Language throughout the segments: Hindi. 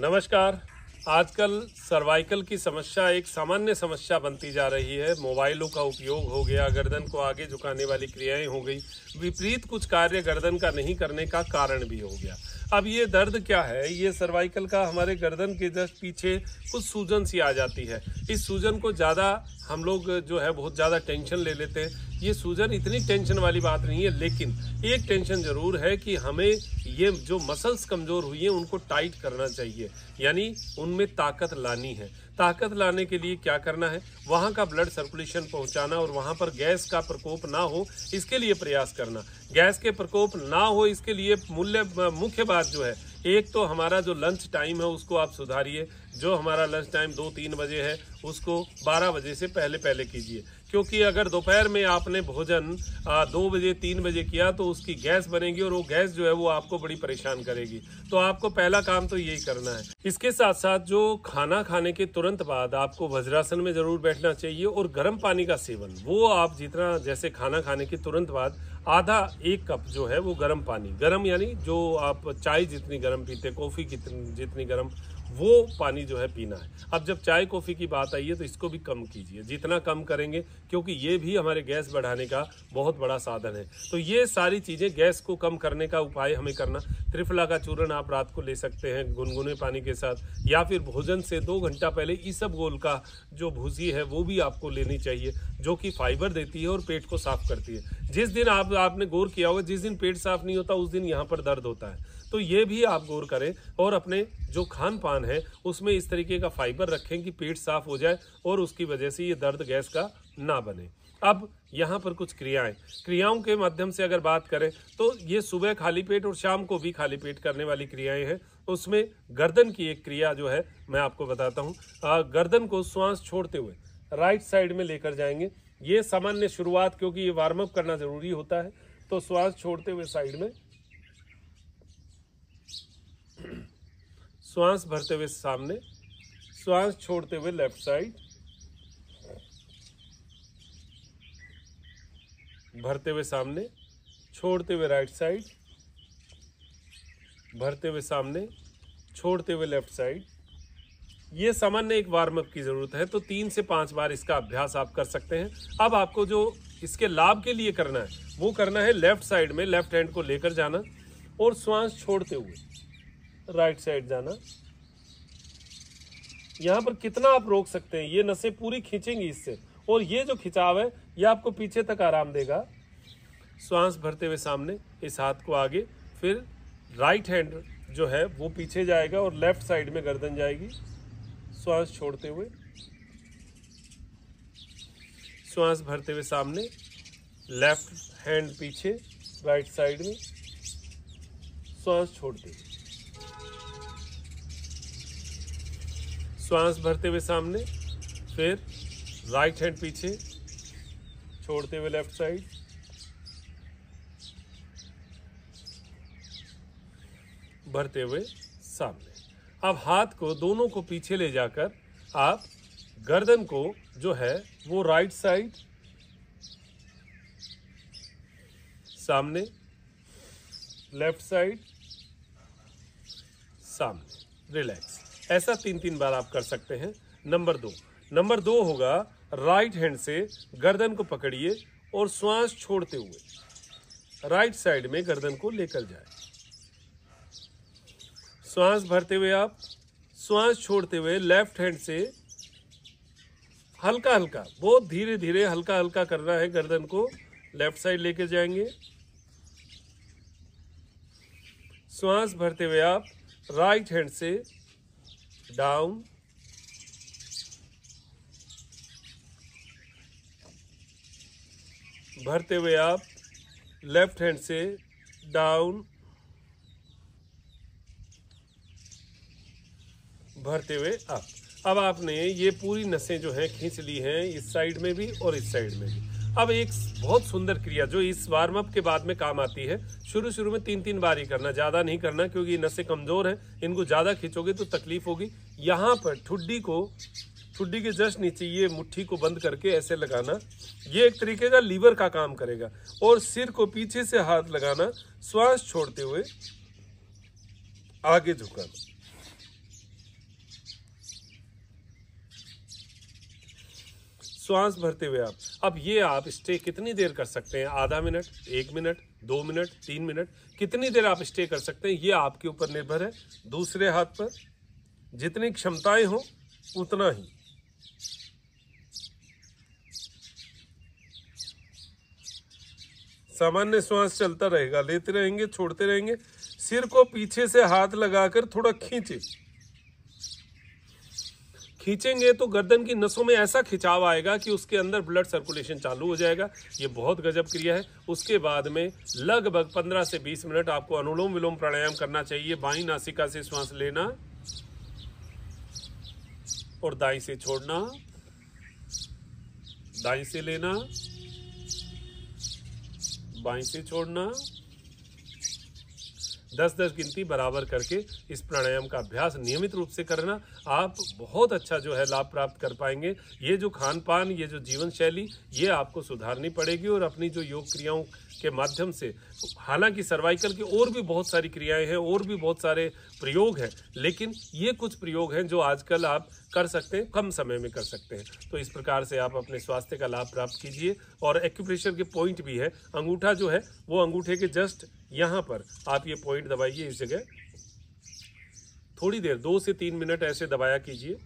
नमस्कार आजकल सर्वाइकल की समस्या एक सामान्य समस्या बनती जा रही है मोबाइलों का उपयोग हो गया गर्दन को आगे झुकाने वाली क्रियाएं हो गई विपरीत कुछ कार्य गर्दन का नहीं करने का कारण भी हो गया अब ये दर्द क्या है ये सर्वाइकल का हमारे गर्दन के जस्ट पीछे कुछ सूजन सी आ जाती है इस सूजन को ज़्यादा हम लोग जो है बहुत ज़्यादा टेंशन ले लेते हैं ये सूजन इतनी टेंशन वाली बात नहीं है लेकिन एक टेंशन जरूर है कि हमें ये जो मसल्स कमज़ोर हुई हैं उनको टाइट करना चाहिए यानी उनमें ताकत लानी है ताकत लाने के लिए क्या करना है वहाँ का ब्लड सर्कुलेशन पहुँचाना और वहाँ पर गैस का प्रकोप ना हो इसके लिए प्रयास करना गैस के प्रकोप ना हो इसके लिए मूल्य मुख्य बात जो है एक तो हमारा जो लंच टाइम है उसको आप सुधारिए जो हमारा लंच टाइम दो तीन बजे है उसको बारह बजे से पहले पहले कीजिए क्योंकि अगर दोपहर में आपने भोजन आ, दो बजे तीन बजे किया तो उसकी गैस बनेगी और वो गैस जो है वो आपको बड़ी परेशान करेगी तो आपको पहला काम तो यही करना है इसके साथ साथ जो खाना खाने के तुरंत बाद आपको वज्रासन में जरूर बैठना चाहिए और गर्म पानी का सेवन वो आप जितना जैसे खाना खाने के तुरंत बाद आधा एक कप जो है वो गर्म पानी गर्म यानी जो आप चाय जितनी गर्म पीते कॉफ़ी जितनी गर्म वो पानी जो है पीना है अब जब चाय कॉफ़ी की बात आई है तो इसको भी कम कीजिए जितना कम करेंगे क्योंकि ये भी हमारे गैस बढ़ाने का बहुत बड़ा साधन है तो ये सारी चीज़ें गैस को कम करने का उपाय हमें करना त्रिफला का चूर्ण आप रात को ले सकते हैं गुनगुने पानी के साथ या फिर भोजन से दो घंटा पहले सब गोल का जो भूसी है वो भी आपको लेनी चाहिए जो कि फाइबर देती है और पेट को साफ करती है जिस दिन आप आपने गौर किया होगा जिस दिन पेट साफ नहीं होता उस दिन यहाँ पर दर्द होता है तो ये भी आप गौर करें और अपने जो खान पान है उसमें इस तरीके का फाइबर रखें कि पेट साफ हो जाए और उसकी वजह से ये दर्द गैस का ना बने अब यहाँ पर कुछ क्रियाएं क्रियाओं के माध्यम से अगर बात करें तो ये सुबह खाली पेट और शाम को भी खाली पेट करने वाली क्रियाएं हैं उसमें गर्दन की एक क्रिया जो है मैं आपको बताता हूँ गर्दन को श्वास छोड़ते हुए राइट साइड में लेकर जाएंगे ये सामान्य शुरुआत क्योंकि ये वार्म अप करना जरूरी होता है तो श्वास छोड़ते हुए साइड में श्वास भरते हुए सामने श्वास छोड़ते हुए लेफ्ट साइड भरते हुए सामने छोड़ते हुए राइट साइड भरते हुए सामने छोड़ते हुए लेफ्ट साइड ये सामान्य एक वार्म अप की ज़रूरत है तो तीन से पाँच बार इसका अभ्यास आप कर सकते हैं अब आपको जो इसके लाभ के लिए करना है वो करना है लेफ्ट साइड में लेफ्ट हैंड को लेकर जाना और श्वास छोड़ते हुए राइट साइड जाना यहाँ पर कितना आप रोक सकते हैं ये नसें पूरी खींचेंगी इससे और ये जो खिंचाव है ये आपको पीछे तक आराम देगा श्वास भरते हुए सामने इस हाथ को आगे फिर राइट हैंड जो है वो पीछे जाएगा और लेफ्ट साइड में गर्दन जाएगी श्वास छोड़ते हुए श्वास भरते हुए सामने लेफ्ट हैंड पीछे राइट साइड में श्वास छोड़ते हुए श्वास भरते हुए सामने फिर राइट हैंड पीछे छोड़ते हुए लेफ्ट साइड भरते हुए सामने अब हाथ को दोनों को पीछे ले जाकर आप गर्दन को जो है वो राइट साइड सामने लेफ्ट साइड सामने रिलैक्स ऐसा तीन तीन बार आप कर सकते हैं नंबर दो नंबर दो होगा राइट हैंड से गर्दन को पकड़िए और श्वास छोड़ते हुए राइट साइड में गर्दन को लेकर जाए श्वास भरते हुए आप श्वास छोड़ते हुए लेफ्ट हैंड से हल्का हल्का बहुत धीरे धीरे हल्का हल्का करना है गर्दन को लेफ्ट साइड लेके जाएंगे श्वास भरते हुए आप राइट हैंड से डाउन भरते हुए आप लेफ्ट हैंड से डाउन भरते हुए अप हाँ। अब आपने ये पूरी नसें जो हैं खींच ली हैं इस साइड में भी और इस साइड में भी अब एक बहुत सुंदर क्रिया जो इस वार्म अप के बाद में काम आती है शुरू शुरू में तीन तीन बार ही करना ज़्यादा नहीं करना क्योंकि ये नसें कमज़ोर हैं इनको ज़्यादा खींचोगे तो तकलीफ होगी यहाँ पर ठुड्डी को ठुड्डी के जस्ट नीचे ये मुट्ठी को बंद करके ऐसे लगाना ये एक तरीके का लीवर का काम करेगा और सिर को पीछे से हाथ लगाना श्वास छोड़ते हुए आगे झुकाना श्वास भरते हुए आप अब ये आप स्टे कितनी देर कर सकते हैं आधा मिनट एक मिनट दो मिनट तीन मिनट कितनी देर आप स्टे कर सकते हैं ये आपके ऊपर निर्भर है दूसरे हाथ पर जितनी क्षमताएं हो उतना ही सामान्य श्वास चलता रहेगा लेते रहेंगे छोड़ते रहेंगे सिर को पीछे से हाथ लगाकर थोड़ा खींचे खींचेंगे तो गर्दन की नसों में ऐसा खिंचाव आएगा कि उसके अंदर ब्लड सर्कुलेशन चालू हो जाएगा ये बहुत गजब क्रिया है उसके बाद में लगभग 15 से 20 मिनट आपको अनुलोम विलोम प्राणायाम करना चाहिए बाई नासिका से श्वास लेना और दाई से छोड़ना दाई से लेना बाई से छोड़ना दस दस गिनती बराबर करके इस प्राणायाम का अभ्यास नियमित रूप से करना आप बहुत अच्छा जो है लाभ प्राप्त कर पाएंगे ये जो खान पान ये जो जीवन शैली ये आपको सुधारनी पड़ेगी और अपनी जो योग क्रियाओं के माध्यम से हालांकि सर्वाइकल की और भी बहुत सारी क्रियाएं हैं और भी बहुत सारे प्रयोग हैं लेकिन ये कुछ प्रयोग हैं जो आजकल आप कर सकते हैं कम समय में कर सकते हैं तो इस प्रकार से आप अपने स्वास्थ्य का लाभ प्राप्त कीजिए और एक्यूप्रेशर के पॉइंट भी है अंगूठा जो है वो अंगूठे के जस्ट यहाँ पर आप ये पॉइंट दबाइए इस जगह थोड़ी देर दो से तीन मिनट ऐसे दबाया कीजिए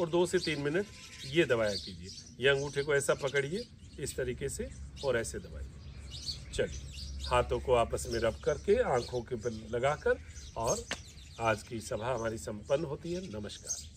और दो से तीन मिनट ये दबाया कीजिए ये अंगूठे को ऐसा पकड़िए इस तरीके से और ऐसे दबाइए चलिए हाथों को आपस में रब करके आंखों के पर लगाकर और आज की सभा हमारी संपन्न होती है नमस्कार